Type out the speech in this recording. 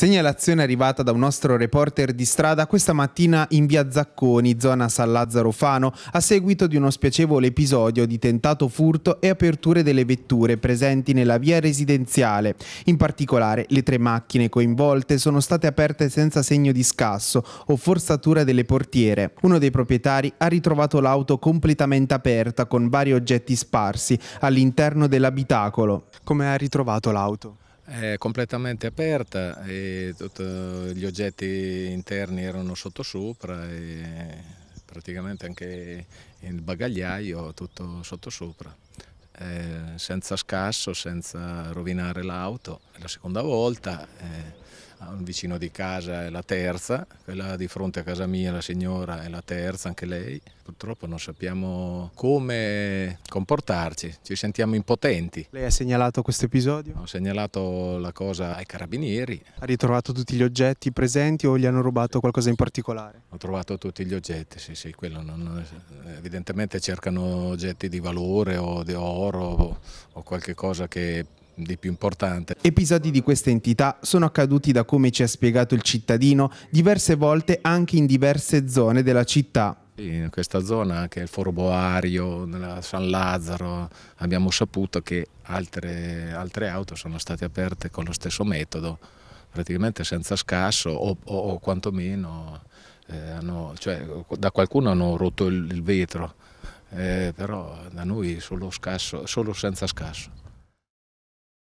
Segnalazione arrivata da un nostro reporter di strada questa mattina in via Zacconi, zona San Lazzaro Fano, a seguito di uno spiacevole episodio di tentato furto e aperture delle vetture presenti nella via residenziale. In particolare, le tre macchine coinvolte sono state aperte senza segno di scasso o forzatura delle portiere. Uno dei proprietari ha ritrovato l'auto completamente aperta con vari oggetti sparsi all'interno dell'abitacolo. Come ha ritrovato l'auto? È completamente aperta e tutti gli oggetti interni erano sottosopra e praticamente anche il bagagliaio tutto sottosopra. Eh, senza scasso, senza rovinare l'auto. È la seconda volta. Eh, un vicino di casa è la terza, quella di fronte a casa mia, la signora, è la terza, anche lei. Purtroppo non sappiamo come comportarci, ci sentiamo impotenti. Lei ha segnalato questo episodio? Ho segnalato la cosa ai carabinieri. Ha ritrovato tutti gli oggetti presenti o gli hanno rubato qualcosa in particolare? Ho trovato tutti gli oggetti, sì, sì, quello non, evidentemente cercano oggetti di valore o di oro o qualche cosa che di più importante. Episodi di questa entità sono accaduti da come ci ha spiegato il cittadino diverse volte anche in diverse zone della città. In questa zona, anche il Foro Boario, San Lazzaro, abbiamo saputo che altre, altre auto sono state aperte con lo stesso metodo, praticamente senza scasso o, o, o quantomeno eh, hanno, cioè, da qualcuno hanno rotto il, il vetro, eh, però da noi solo, scasso, solo senza scasso.